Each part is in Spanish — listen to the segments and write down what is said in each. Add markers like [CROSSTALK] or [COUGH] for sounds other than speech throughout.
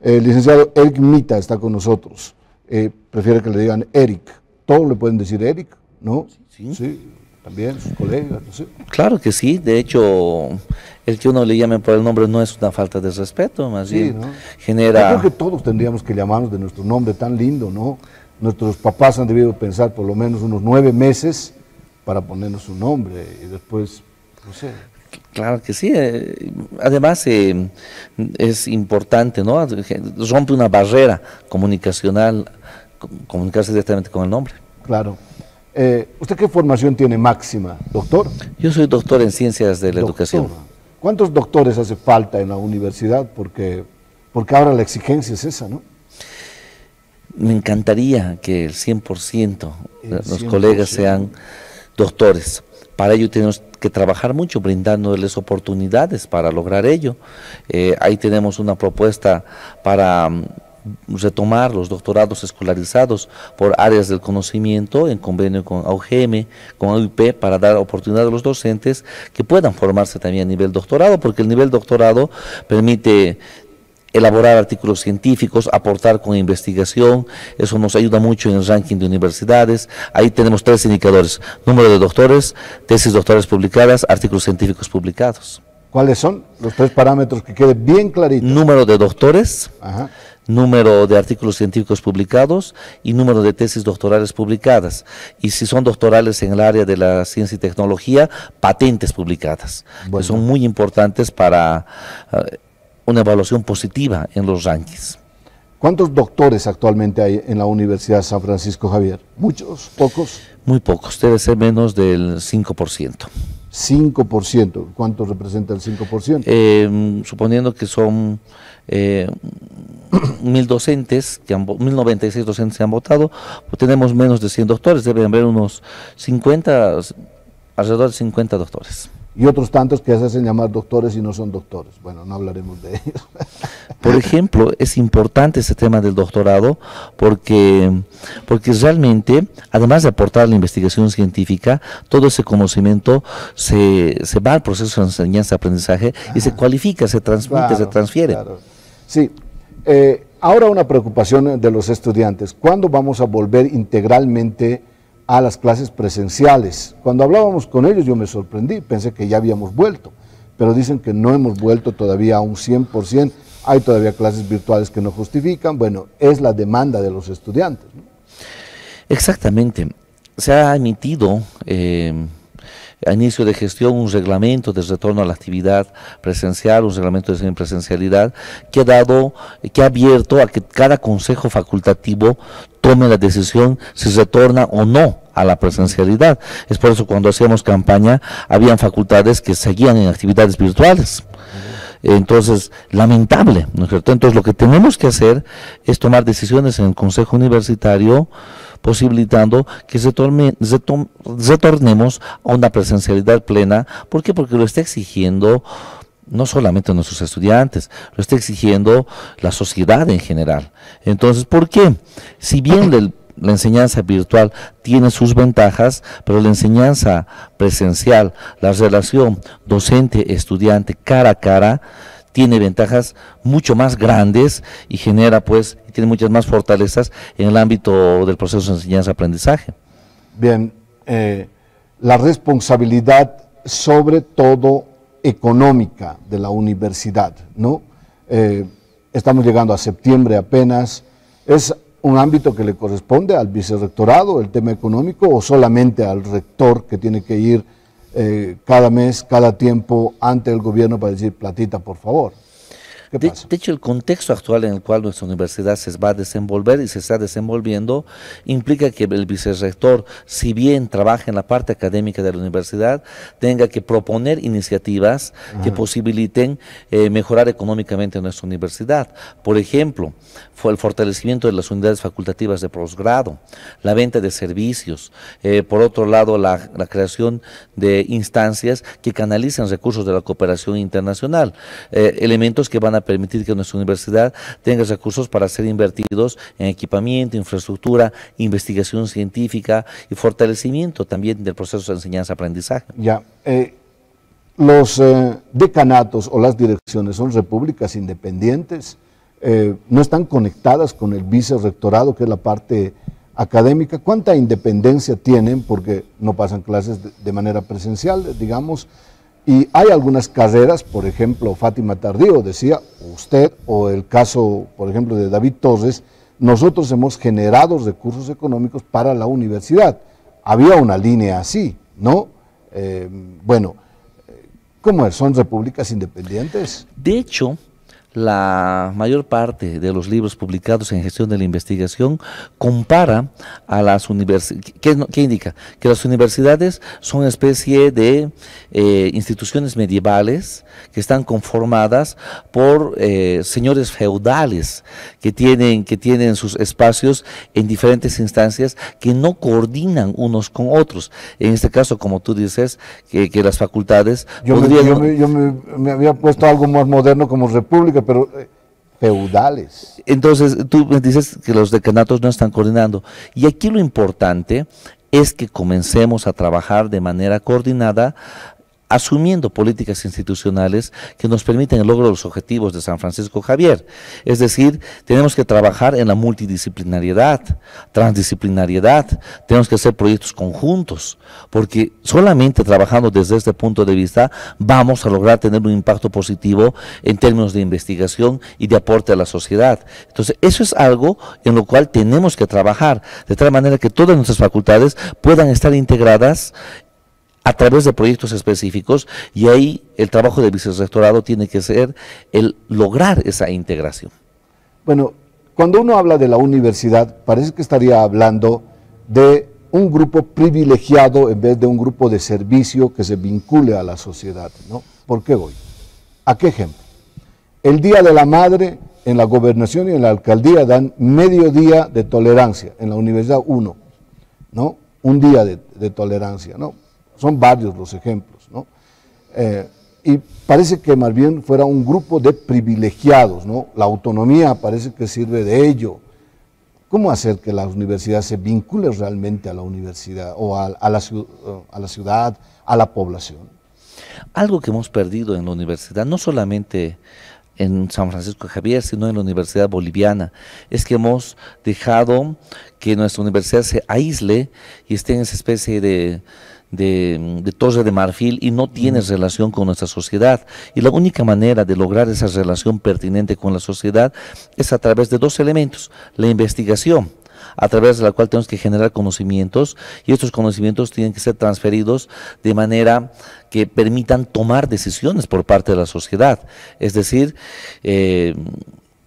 El licenciado Eric Mita está con nosotros. Eh, prefiere que le digan Eric. Todos le pueden decir Eric, ¿no? Sí. sí también sus colegas, no sé. Claro que sí. De hecho, el que uno le llame por el nombre no es una falta de respeto, más bien genera... Yo creo que todos tendríamos que llamarnos de nuestro nombre tan lindo, ¿no? Nuestros papás han debido pensar por lo menos unos nueve meses para ponernos su nombre y después, no sé. Claro que sí. Eh, además, eh, es importante, ¿no? Rompe una barrera comunicacional, comunicarse directamente con el nombre. Claro. Eh, ¿Usted qué formación tiene máxima, doctor? Yo soy doctor en ciencias de la educación. ¿Cuántos doctores hace falta en la universidad? Porque, porque ahora la exigencia es esa, ¿no? Me encantaría que el 100%, el 100%. los colegas sean doctores. Para ello tenemos, que trabajar mucho brindándoles oportunidades para lograr ello. Eh, ahí tenemos una propuesta para mm, retomar los doctorados escolarizados por áreas del conocimiento en convenio con AUGM, con AUIP, para dar oportunidad a los docentes que puedan formarse también a nivel doctorado, porque el nivel doctorado permite elaborar artículos científicos, aportar con investigación, eso nos ayuda mucho en el ranking de universidades. Ahí tenemos tres indicadores, número de doctores, tesis doctorales publicadas, artículos científicos publicados. ¿Cuáles son los tres parámetros que quede bien clarito? Número de doctores, número de artículos científicos publicados y número de tesis doctorales publicadas. Y si son doctorales en el área de la ciencia y tecnología, patentes publicadas, son muy importantes para... Eh, una evaluación positiva en los rankings. ¿Cuántos doctores actualmente hay en la Universidad de San Francisco Javier? ¿Muchos? ¿Pocos? Muy pocos, debe ser menos del 5%. 5%, ¿cuánto representa el 5%? Eh, suponiendo que son eh, [CLEARS THROAT] mil docentes, que han, 1096 docentes han votado, pues tenemos menos de 100 doctores, deben haber unos 50, alrededor de 50 doctores y otros tantos que se hacen llamar doctores y no son doctores. Bueno, no hablaremos de ellos. [LAUGHS] Por ejemplo, es importante ese tema del doctorado porque, porque realmente, además de aportar la investigación científica, todo ese conocimiento se, va al proceso de enseñanza-aprendizaje y se cualifica, se transmite, se transfiere. Sí. Eh, ahora una preocupación de los estudiantes. ¿Cuándo vamos a volver integralmente a las clases presenciales. Cuando hablábamos con ellos yo me sorprendí, pensé que ya habíamos vuelto, pero dicen que no hemos vuelto todavía a un 100%, hay todavía clases virtuales que no justifican, bueno, es la demanda de los estudiantes. Exactamente, se ha emitido... Eh, a inicio de gestión un reglamento de retorno a la actividad presencial, un reglamento de presencialidad que ha dado, que ha abierto a que cada consejo facultativo tome la decisión si se torna o no a la presencialidad. Es por eso cuando hacíamos campaña, habían facultades que seguían en actividades virtuales. Entonces, lamentable, ¿no es cierto? Entonces, lo que tenemos que hacer es tomar decisiones en el Consejo Universitario, posibilitando que se, tome se retornemos a una presencialidad plena. ¿Por qué? Porque lo está exigiendo no solamente nuestros estudiantes, lo está exigiendo la sociedad en general. Entonces, ¿por qué? Si bien la enseñanza virtual tiene sus ventajas, pero la enseñanza presencial, la relación docente-estudiante cara a cara, tiene ventajas mucho más grandes y genera pues, tiene muchas más fortalezas en el ámbito del proceso de enseñanza-aprendizaje. Bien, eh, la responsabilidad sobre todo económica de la universidad, ¿no? Eh, estamos llegando a septiembre apenas. ¿Es un ámbito que le corresponde al vicerrectorado, el tema económico, o solamente al rector que tiene que ir eh, cada mes, cada tiempo ante el gobierno para decir platita, por favor? de, hecho, el contexto actual en el cual nuestra universidad se va a desenvolver y se está desenvolviendo implica que el vicerrector, si bien trabaja en la parte académica de la universidad, tenga que proponer iniciativas que posibiliten eh, mejorar económicamente nuestra universidad. Por ejemplo, fue el fortalecimiento de las unidades facultativas de posgrado, la venta de servicios, eh, por otro lado, la, creación de instancias que canalicen recursos de la cooperación internacional, eh, elementos que van a permitir que nuestra universidad tenga recursos para ser invertidos en equipamiento, infraestructura, investigación científica y fortalecimiento también del proceso de enseñanza-aprendizaje. Ya, eh, los eh, decanatos o las direcciones son repúblicas independientes, eh, no están conectadas con el vicerrectorado, que es la parte académica, cuánta independencia tienen, porque no pasan clases de manera presencial, digamos, y hay algunas carreras, por ejemplo, Fátima Tardío decía, usted, o el caso, por ejemplo, de David Torres, nosotros hemos generado recursos económicos para la universidad. Había una línea así, ¿no? Eh, bueno, eh, ¿cómo es? ¿Son repúblicas independientes? De hecho, la mayor parte de los libros publicados en gestión de la investigación compara a las universidades, ¿qué, indica? Que las universidades son una especie de eh, instituciones medievales que están conformadas por eh, señores feudales que tienen, que tienen sus espacios en diferentes instancias que no coordinan unos con otros. En este caso, como tú dices, que, las facultades... Yo, me había puesto algo más moderno como república pero eh, feudales. Entonces, tú me dices que los decanatos no están coordinando. Y aquí lo importante es que comencemos a trabajar de manera coordinada asumiendo políticas institucionales que nos permiten el logro de los objetivos de San Francisco Javier. Es decir, tenemos que trabajar en la multidisciplinariedad, transdisciplinariedad, tenemos que hacer proyectos conjuntos, porque solamente trabajando desde este punto de vista vamos a lograr tener un impacto positivo en términos de investigación y de aporte a la sociedad. Entonces, eso es algo en lo cual tenemos que trabajar, de tal manera que todas nuestras facultades puedan estar integradas a través de proyectos específicos y ahí el trabajo del vicerrectorado tiene que ser el lograr esa integración. Bueno, cuando uno habla de la universidad, parece que estaría hablando de un grupo privilegiado en vez de un grupo de servicio que se vincule a la sociedad. ¿no? ¿Por qué voy? ¿A qué ejemplo? El Día de la Madre en la gobernación y en la alcaldía dan medio día de tolerancia, en la universidad uno, ¿no? Un día de tolerancia, ¿no? son varios los ejemplos, ¿no? Eh, y parece que más bien fuera un grupo de privilegiados, ¿no? La autonomía parece que sirve de ello. ¿Cómo hacer que la universidad se vincule realmente a la universidad o a, la, a la ciudad, a la población? Algo que hemos perdido en la universidad, no solamente en San Francisco de Javier, sino en la Universidad Boliviana. Es que hemos dejado que nuestra universidad se aísle y esté en esa especie de, de, Torre de Marfil y no tiene relación con nuestra sociedad. Y la única manera de lograr esa relación pertinente con la sociedad es a través de dos elementos, la investigación a través de la cual tenemos que generar conocimientos y estos conocimientos tienen que ser transferidos de manera que permitan tomar decisiones por parte de la sociedad. Es decir, eh,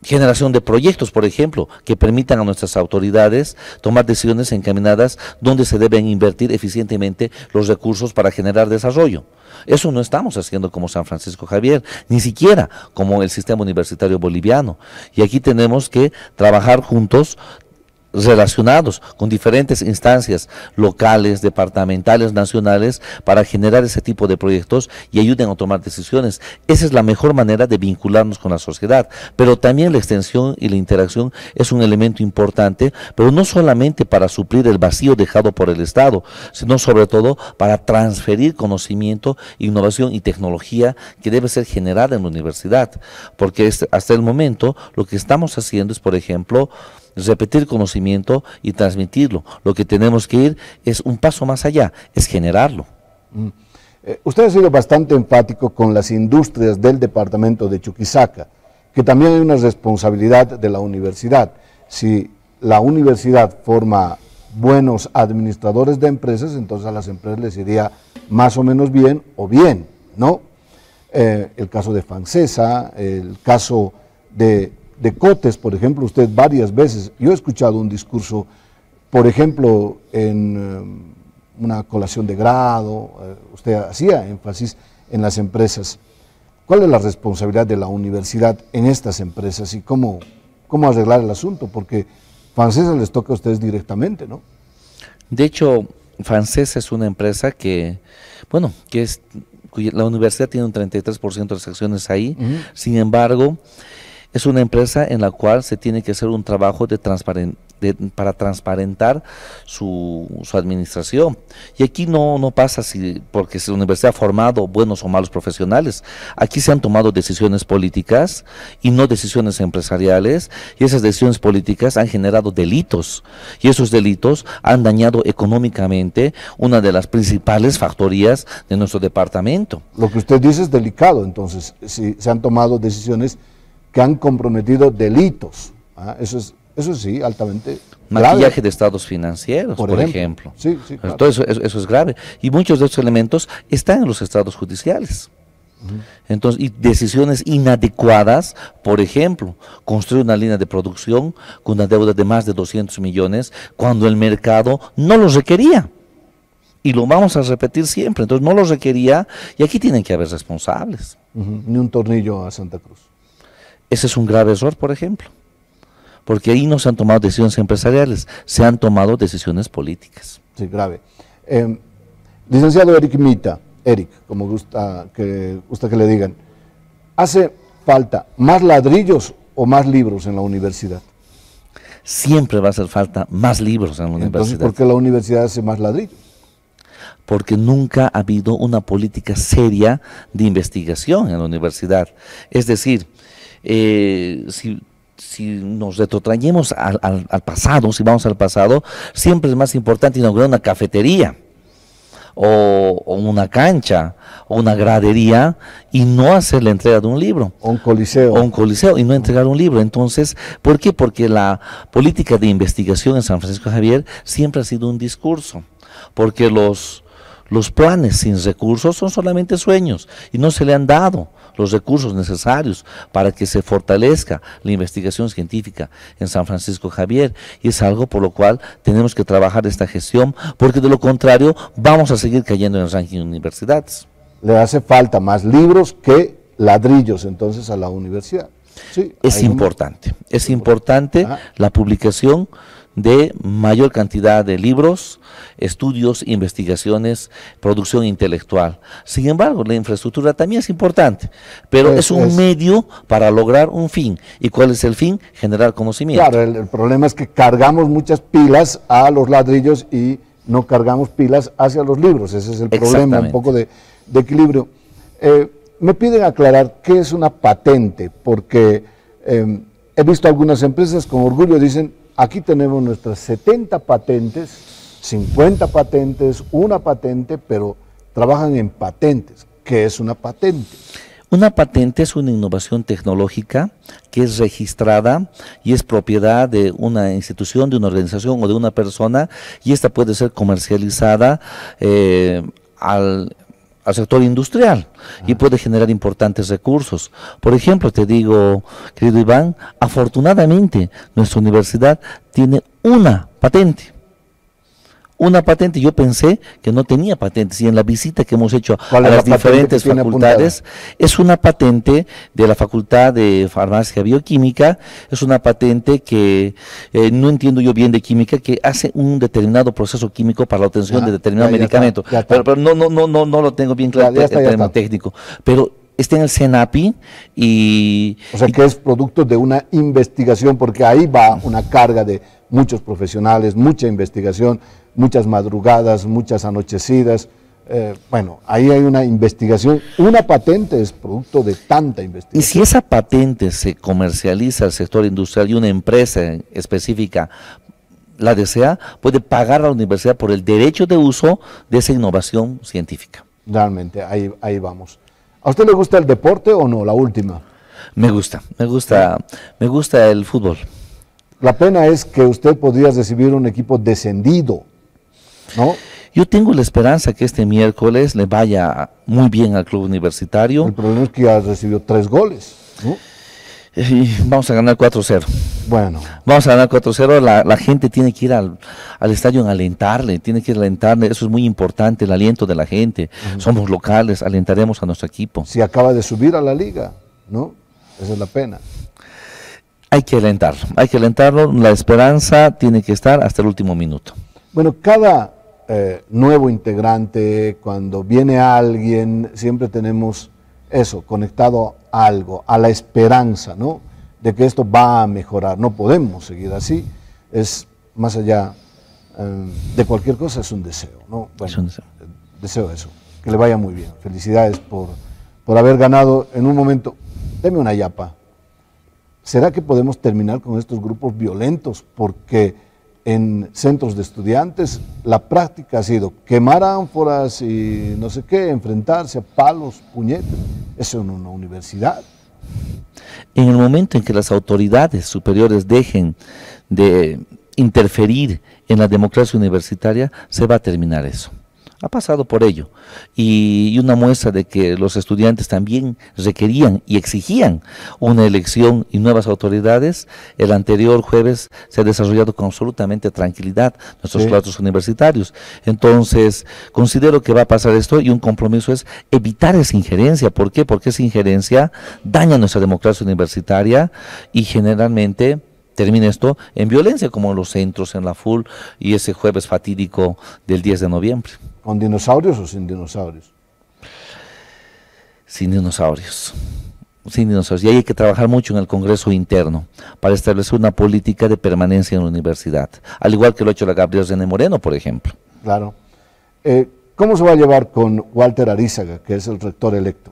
generación de proyectos, por ejemplo, que permitan a nuestras autoridades tomar decisiones encaminadas donde se deben invertir eficientemente los recursos para generar desarrollo. Eso no estamos haciendo como San Francisco Javier, ni siquiera como el sistema universitario boliviano. Y aquí tenemos que trabajar juntos, relacionados con diferentes instancias locales, departamentales, nacionales, para generar ese tipo de proyectos y ayuden a tomar decisiones. Esa es la mejor manera de vincularnos con la sociedad. Pero también la extensión y la interacción es un elemento importante, pero no solamente para suplir el vacío dejado por el Estado, sino sobre todo para transferir conocimiento, innovación y tecnología que debe ser generada en la universidad. Porque hasta el momento lo que estamos haciendo es, por ejemplo, repetir conocimiento y transmitirlo. Lo que tenemos que ir es un paso más allá, es generarlo. Mm. Eh, usted ha sido bastante enfático con las industrias del departamento de Chuquisaca, que también hay una responsabilidad de la universidad. Si la universidad forma buenos administradores de empresas, entonces a las empresas les iría más o menos bien o bien, ¿no? Eh, el caso de Francesa, el caso de de Cotes, por ejemplo, usted varias veces, yo he escuchado un discurso, por ejemplo, en eh, una colación de grado, eh, usted hacía énfasis en las empresas. ¿Cuál es la responsabilidad de la universidad en estas empresas y cómo, cómo arreglar el asunto? Porque Francesa les toca a ustedes directamente, ¿no? De hecho, Francesa es una empresa que, bueno, que es, la universidad tiene un 33% de las acciones ahí, sin embargo, es una empresa en la cual se tiene que hacer un trabajo de para transparentar su, administración. Y aquí no, no pasa si, porque si la universidad ha formado buenos o malos profesionales. Aquí se han tomado decisiones políticas y no decisiones empresariales, y esas decisiones políticas han generado delitos. Y esos delitos han dañado económicamente una de las principales factorías de nuestro departamento. Lo que usted dice es delicado, entonces, si se han tomado decisiones que han comprometido delitos. Ah, eso, es, eso sí, altamente. Maquillaje de estados financieros, por, ejemplo. Sí, sí, eso, es grave. Y muchos de estos elementos están en los estados judiciales. Entonces, y decisiones inadecuadas, por ejemplo, construir una línea de producción con una deuda de más de 200 millones cuando el mercado no lo requería y lo vamos a repetir siempre. Entonces no lo requería y aquí tienen que haber responsables. Ni un tornillo a Santa Cruz. Ese es un grave error, por ejemplo, porque ahí no se han tomado decisiones empresariales, se han tomado decisiones políticas. Sí, grave. Em, licenciado Eric Mita, Eric, como gusta que, gusta que le digan, ¿hace falta más ladrillos o más libros en la universidad? Siempre va a hacer falta más libros en la Entonces, ¿Por qué la universidad hace más ladrillos? porque nunca ha habido una política seria de investigación en la universidad. Es decir, eh, si, nos retrotrañemos al, pasado, si vamos al pasado, siempre es más importante inaugurar una cafetería o, una cancha o una gradería y no hacer la entrega de un libro. O un coliseo. O un coliseo y no entregar un libro. Entonces, ¿por qué? Porque la política de investigación en San Francisco Javier siempre ha sido un discurso. Porque los, los planes sin recursos son solamente sueños y no se le han dado los recursos necesarios para que se fortalezca la investigación científica en San Francisco Javier y es algo por lo cual tenemos que trabajar esta gestión porque de lo contrario vamos a seguir cayendo en el ranking universidades. Le hace falta más libros que ladrillos entonces a la universidad. Sí, es importante, es importante la publicación de mayor cantidad de libros, estudios, investigaciones, producción intelectual. Sin embargo, la infraestructura también es importante, pero es, un medio para lograr un fin. ¿Y cuál es el fin? Generar conocimiento. Claro, el, problema es que cargamos muchas pilas a los ladrillos y no cargamos pilas hacia los libros. Ese es el problema, un poco de, equilibrio. Eh, me piden aclarar qué es una patente, porque em, he visto algunas empresas con orgullo dicen aquí tenemos nuestras 70 patentes, 50 patentes, una patente, pero trabajan en patentes. ¿Qué es una patente? Una patente es una innovación tecnológica que es registrada y es propiedad de una institución, de una organización o de una persona y esta puede ser comercializada eh, al, al sector industrial y puede generar importantes recursos. Por ejemplo, te digo, querido Iván, afortunadamente nuestra universidad tiene una patente una patente. Yo pensé que no tenía patentes y en la visita que hemos hecho a las diferentes facultades es una patente de la Facultad de Farmacia Bioquímica, es una patente que eh, no entiendo yo bien de química, que hace un determinado proceso químico para la obtención de determinado medicamento. pero, pero, no, no, no, no, lo tengo bien claro el técnico. Pero está en el CENAPI y... O sea, que es producto de una investigación, porque ahí va una carga de muchos profesionales, mucha investigación, muchas madrugadas, muchas anochecidas. Eh, bueno, ahí hay una investigación. Una patente es producto de tanta investigación. Y si esa patente se comercializa al sector industrial y una empresa específica la desea, puede pagar a la universidad por el derecho de uso de esa innovación científica. Realmente, ahí, ahí vamos. ¿A usted le gusta el deporte o no? La última. Me gusta, me gusta, me gusta el fútbol. La pena es que usted podría recibir un equipo descendido, ¿no? Yo tengo la esperanza que este miércoles le vaya muy bien al club universitario. El problema es que ya recibió tres goles, Y vamos a ganar 4-0. Bueno. Vamos a ganar 4-0. La, gente tiene que ir al, estadio a alentarle, tiene que alentarle. Eso es muy importante, el aliento de la gente. Somos locales, alentaremos a nuestro equipo. Si acaba de subir a la liga, ¿no? Esa es la pena hay que alentarlo, hay que alentarlo, la esperanza tiene que estar hasta el último minuto. Bueno, cada eh, nuevo integrante, cuando viene alguien, siempre tenemos eso, conectado a algo, a la esperanza, ¿no? De que esto va a mejorar, no podemos seguir así, es más allá eh, de cualquier cosa, es un deseo, ¿no? Bueno, deseo. eso, que le vaya muy bien, felicidades por, por haber ganado en un momento, deme una yapa. ¿Será que podemos terminar con estos grupos violentos? Porque en centros de estudiantes la práctica ha sido quemar ánforas y no sé qué, enfrentarse a palos, puñetes. Eso en una universidad. En el momento en que las autoridades superiores dejen de interferir en la democracia universitaria, se va a terminar eso ha pasado por ello. Y, una muestra de que los estudiantes también requerían y exigían una elección y nuevas autoridades. El anterior jueves se ha desarrollado con absolutamente tranquilidad nuestros sí. universitarios. Entonces, considero que va a pasar esto y un compromiso es evitar esa injerencia. ¿Por qué? Porque esa injerencia daña nuestra democracia universitaria y generalmente termina esto en violencia, como en los centros, en la FUL y ese jueves fatídico del 10 de noviembre. ¿Con dinosaurios o sin dinosaurios? Sin dinosaurios. Sin dinosaurios. Y hay que trabajar mucho en el Congreso interno para establecer una política de permanencia en la universidad. Al igual que lo ha hecho la Gabriela Zene Moreno, por ejemplo. Claro. Eh, ¿Cómo se va a llevar con Walter Arizaga, que es el rector electo?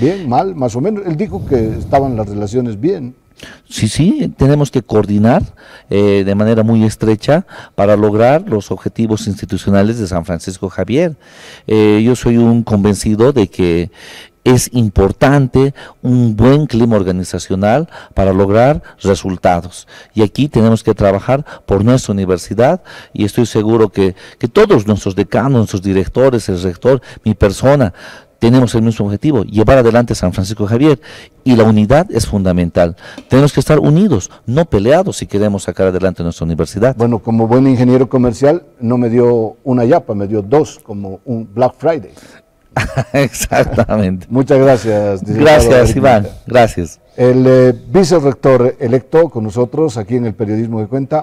Bien, mal, más o menos. Él dijo que estaban las relaciones bien. Sí, sí, tenemos que coordinar eh, de manera muy estrecha para lograr los objetivos institucionales de San Francisco Javier. Eh, yo soy un convencido de que es importante un buen clima organizacional para lograr resultados. Y aquí tenemos que trabajar por nuestra universidad y estoy seguro que, que todos nuestros decanos, nuestros directores, el rector, mi persona, tenemos el mismo objetivo, llevar adelante San Francisco Javier. Y la unidad es fundamental. Tenemos que estar unidos, no peleados, si queremos sacar adelante nuestra universidad. Bueno, como buen ingeniero comercial, no me dio una yapa, me dio dos, como un Black Friday. [LAUGHS] Exactamente. Muchas gracias. Gracias, Iván. Gracias. El eh, vicerrector electo con nosotros aquí en el Periodismo de Cuenta.